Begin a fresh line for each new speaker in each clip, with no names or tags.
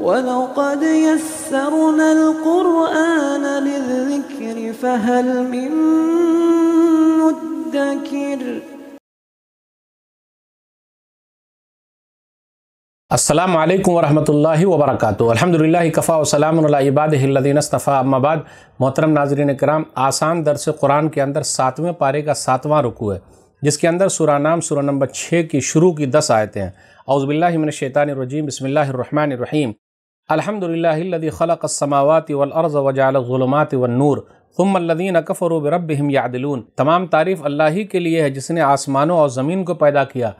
ولقد يسرنا القرآن للذكر فهل من مدكر असलम वरहमल वबरक अलहमदिल्ला कफ़ा वसलामबादीनस्तफ़ा अम्माबाद मोहतरम नाजरन कराम आसान दरस कुरान के अंदर सातवें पारे का सातवां रुकू है जिसके अंदर सुरा नाम सुरा नंबर छः की शुरू की दस आयतें हैं अउज़बिल्लिमिनशैतानरजीम बसमिल्लर रहीम अलहमदिल्लादी ख़लकसमावत वलर्ज़ वजालमात वनूर फ़ुमल्लिन कफ़र बरबम यादिलून तमाम तारीफ़ अल्लाह ही के लिए है जिसने आसमानों और ज़मीन को पैदा किया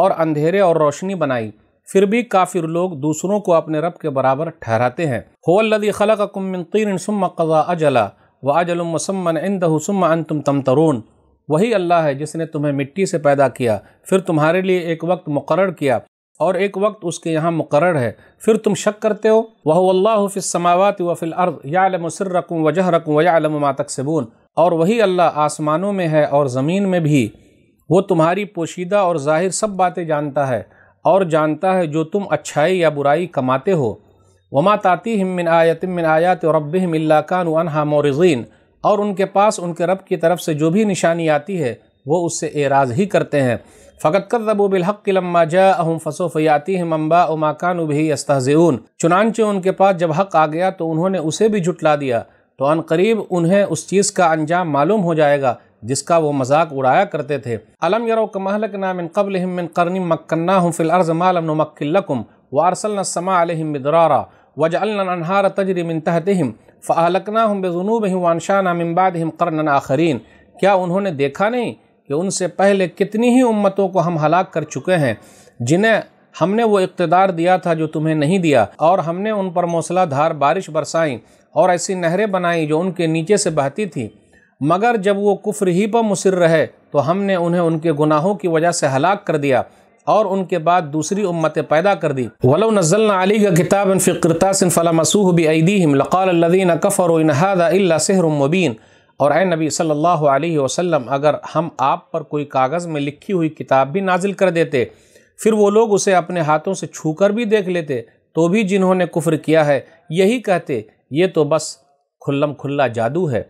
और अंधेरे और रोशनी बनाई फिर भी काफिर लोग दूसरों को अपने रब के बराबर ठहराते हैं होल्लदी खलक कुमिन सुम कज़ा अजला व अजलमसमन इंद सुम अन तुम तम तरून वही अल्लाह है जिसने तुम्हें मिट्टी से पैदा किया फिर तुम्हारे लिए एक वक्त मुकर किया और एक वक्त उसके यहाँ मुकर है फिर तुम शक करते हो वह अल्लाह फ़िसमावत वफ़िल अर्द यालमसर रकूँ वजह रकूँ वयालम मातक सबून और वही अल्लाह आसमानों में है और ज़मीन में भी वो तुम्हारी पोशीदा और ज़ाहिर सब बातें जानता है और जानता है जो तुम अच्छाई या बुराई कमाते हो वमा ताती हिमिन आयतिमिन आयात और रब मिल्लाकान हा मोरजीन और उनके पास उनके रब की तरफ से जो भी निशानी आती है वो उससे एराज ही करते हैं फ़कत कर कदबू बिलहक़ लम्मा जाहम फसोफ़ियाती हम अम्बा उमाकान भी अस्तज़ून चुनानचे उनके पास जब हक़ आ गया तो उन्होंने उसे भी जुटला दिया तो अन करीब उन्हें उस चीज़ का अंजाम मालूम हो जाएगा जिसका वो मजाक उड़ाया करते थे अलम यरो कमहलक नाम कबल हमन करनी मक्न्ना हम फिल अर्ज़ मालम नमक्लकुम वारसल समा अलहमदरारा वजअनहार तजरिमिन तहतम फ़ालकना हम बेजुनूब हम वानशाना मिम्बाद हम करन आखरीन क्या उन्होंने देखा नहीं कि उनसे पहले कितनी ही उम्मतों को हम हलाक कर चुके हैं जिन्हें हमने वो इकतदार दिया था जो तुम्हें नहीं दिया और हमने उन पर मौसलाधार बारिश बरसाई और ऐसी नहरें बनाई जो उनके नीचे से बहती थी मगर जब वो कुफ्र ही पर मुसर रहे तो हमने उन्हें उनके गुनाहों की वजह से हलाक कर दिया और उनके बाद दूसरी उम्मतें पैदा कर दी वलो नजल अली का किताब फ़िक्रता सिन फ़ला मसूह बी अदीम लक़ालदीन कफ़र इन हदा सहर मुबीन और ए नबी सल्लल्लाहु अलैहि वसल्लम अगर हम आप पर कोई कागज़ में लिखी हुई किताब भी नाजिल कर देते फिर वो लोग उसे अपने हाथों से छू कर भी देख लेते तो भी जिन्होंने कुफ्र किया है यही कहते ये तो बस खुल्लम खुल्ला जादू है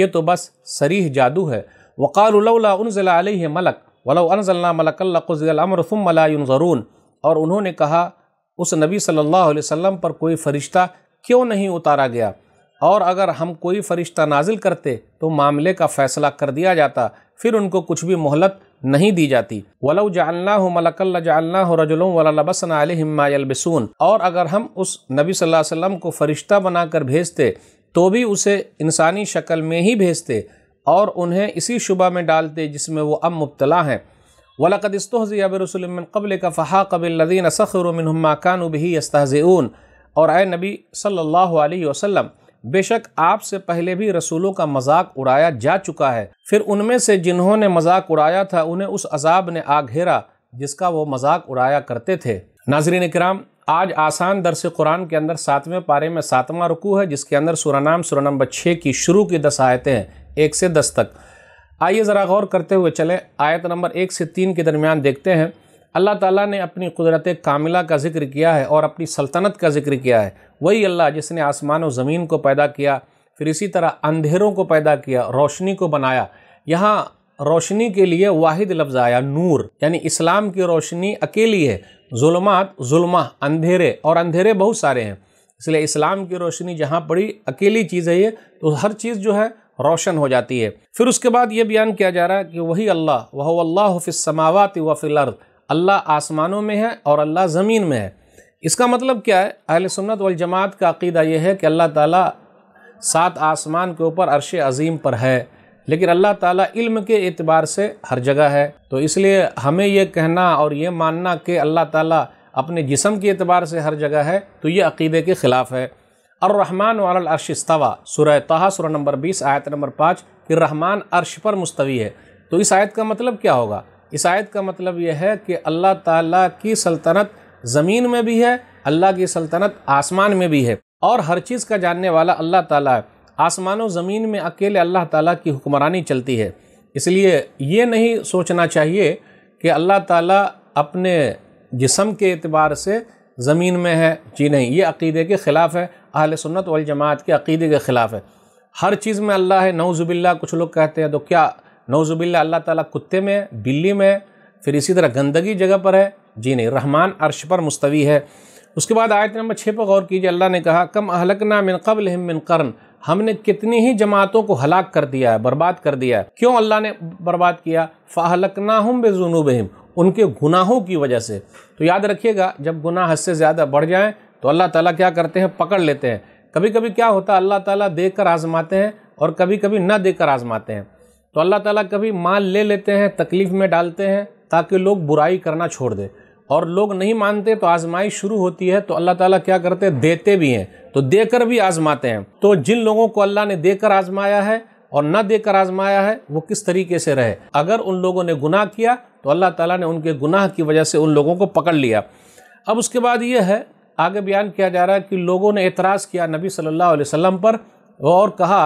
ये तो बस सरीह जादू है वक़ालला उनज़ला मलक वलो अनजल्ला और उन्होंने कहा उस नबी सल्लल्लाहु अलैहि वसल्लम पर कोई फ़रिश्ता क्यों नहीं उतारा गया और अगर हम कोई फ़रिश्ता नाजिल करते तो मामले का फ़ैसला कर दिया जाता फिर उनको कुछ भी मोहलत नहीं दी जाती वलव जालना हो मलकल जालना हो रजुलम वलबसन और अगर हम उस नबी सल्लल्लाहु अलैहि वसल्लम को फ़रिश्ता बनाकर भेजते तो भी उसे इंसानी शक्ल में ही भेजते और उन्हें इसी शुबा में डालते जिसमें वो अब मुबतला हैं वलकदस्तज़ियाब रसुलमिन कबल का फ़हा कबिल्लिन सखरमिनकानबी यस्तज़ून और ए नबी सल्लल्लाहु अलैहि वसल्लम बेशक आपसे पहले भी रसूलों का मजाक उड़ाया जा चुका है फिर उनमें से जिन्होंने मजाक उड़ाया था उन्हें उस अजाब ने आ घेरा जिसका वो मजाक उड़ाया करते थे नाजरीन कराम आज आसान दरस कुरान के अंदर सातवें पारे में सातवां रुकू है जिसके अंदर सुरानाम सुर नंबर छः की शुरू की दस आयतें हैं एक से दस तक आइए ज़रा गौर करते हुए चलें आयत नंबर एक से तीन के दरमियान देखते हैं अल्लाह ताला ने अपनी कुदरत कामिला का जिक्र किया है और अपनी सल्तनत का जिक्र किया है वही अल्लाह जिसने आसमान और ज़मीन को पैदा किया फिर इसी तरह अंधेरों को पैदा किया रोशनी को बनाया यहाँ रोशनी के लिए वाहिद लफ्ज़ आया नूर यानी इस्लाम की रोशनी अकेली है जुल्मात जुल्मा अंधेरे और अंधेरे बहुत सारे हैं इसलिए इस्लाम की रोशनी जहाँ पड़ी अकेली चीज़ है ये तो हर चीज़ जो है रोशन हो जाती है फिर उसके बाद ये बयान किया जा रहा है कि वही अल्लाह वह अल्लाह फ़िसमावत वफ़िल अर्द अल्लाह आसमानों में है और अल्लाह ज़मीन में है इसका मतलब क्या है अहल सुन्नत वल जमात का अकीदा यह है कि अल्लाह ताला सात आसमान के ऊपर अरश अजीम पर है लेकिन अल्लाह ताला इल्म के एतबार से हर जगह है तो इसलिए हमें यह कहना और ये मानना कि अल्लाह ताला अपने जिसम के एतबार से हर जगह है तो ये अकीदे के ख़िलाफ़ है और रहमान वाल अर्श तवा सुरह तहा सुरह नंबर बीस आयत नंबर पाँच कि रहमान अर्श पर मुस्तवी है तो इस आयत का मतलब क्या होगा इस आयत का मतलब यह है कि अल्लाह ताला की सल्तनत ज़मीन में भी है अल्लाह की सल्तनत आसमान में भी है और हर चीज़ का जानने वाला अल्लाह ताला है आसमान ज़मीन में अकेले अल्लाह ताला की हुक्मरानी चलती है इसलिए ये नहीं सोचना चाहिए कि अल्लाह ताला अपने जिसम के अतबार से ज़मीन में है जी नहीं ये अकीदे के ख़िलाफ़ है अहल सुन्नत वाल जमात के अकीदे के ख़िलाफ़ है हर चीज़ में अल्लाह है नौज़ुबिल्ला कुछ लोग कहते हैं तो क्या नौजुबिल्ला अल्लाह ताला कुत्ते में बिल्ली में फिर इसी तरह गंदगी जगह पर है जी नहीं रहमान अर्श पर मुस्तवी है उसके बाद आयत नंबर छः पर गौर कीजिए अल्लाह ने कहा कम अहलकना मिन कबल हम मिन कर्न हमने कितनी ही जमातों को हलाक कर दिया है बर्बाद कर दिया है क्यों अल्लाह ने बर्बाद किया फ़ाहलकना हम बेजुनूब हम उनके गुनाहों की वजह से तो याद रखिएगा जब गुनाह हद से ज़्यादा बढ़ जाएँ तो अल्लाह ताला क्या करते हैं पकड़ लेते हैं कभी कभी क्या होता है अल्लाह ताला देख कर आजमाते हैं और कभी कभी न देख कर आजमाते हैं तो अल्लाह ताला कभी माल ले लेते हैं तकलीफ़ में डालते हैं ताकि लोग बुराई करना छोड़ दें और लोग नहीं मानते तो आजमाई शुरू होती है तो अल्लाह ताला क्या करते हैं देते भी हैं तो देकर भी आजमाते हैं तो जिन लोगों को अल्लाह ने देकर आजमाया है और ना देकर आजमाया है वो किस तरीके से रहे अगर उन लोगों ने गुनाह किया तो अल्लाह ताला ने उनके गुनाह की वजह से उन लोगों को पकड़ लिया अब उसके बाद ये है आगे बयान किया जा रहा है कि लोगों ने एतराज़ किया नबी सल्लल्लाहु अलैहि वसल्लम पर और कहा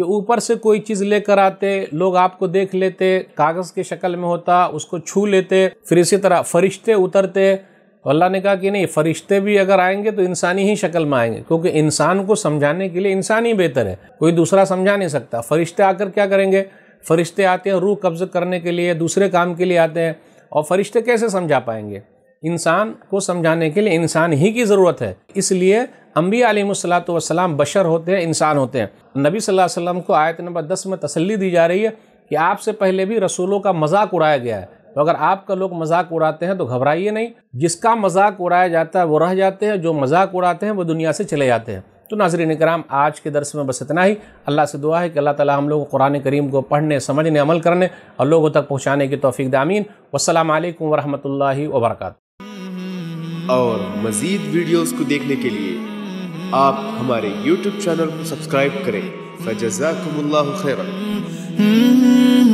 कि ऊपर से कोई चीज़ लेकर आते लोग आपको देख लेते कागज़ की शक्ल में होता उसको छू लेते फिर इसी तरह फरिश्ते उतरते तो अल्लाह ने कहा कि नहीं फरिश्ते भी अगर आएंगे तो इंसानी ही शक्ल में आएंगे क्योंकि इंसान को समझाने के लिए इंसान ही बेहतर है कोई दूसरा समझा नहीं सकता फरिश्ते आकर क्या करेंगे फरिश्ते आते हैं रूह कब्ज़ करने के लिए दूसरे काम के लिए आते हैं और फरिश्ते कैसे समझा पाएंगे इंसान को समझाने के लिए इंसान ही की ज़रूरत है इसलिए अम्बी आलिमसलाम बशर होते हैं इंसान होते हैं नबी सल अलैहि वसल्लम को आयत नंबर दस में तसल्ली दी जा रही है कि आपसे पहले भी रसूलों का मजाक उड़ाया गया है तो अगर आपका लोग मजाक उड़ाते हैं तो घबराइए नहीं जिसका मजाक उड़ाया जाता है वो रह जाते हैं जो मजाक उड़ाते हैं वो दुनिया से चले जाते हैं तो नाजरीन कराम आज के दरस में बस इतना ही अल्लाह से दुआ है कि अल्लाह ताला हम लोग कुरान करीम को पढ़ने समझने अमल करने और लोगों तक पहुँचाने की तोफ़ी दामीन वसलम वरहमल वर्का और मजीद वीडियोस को देखने के लिए आप हमारे YouTube चैनल को सब्सक्राइब करें फजाकुम्ला खैर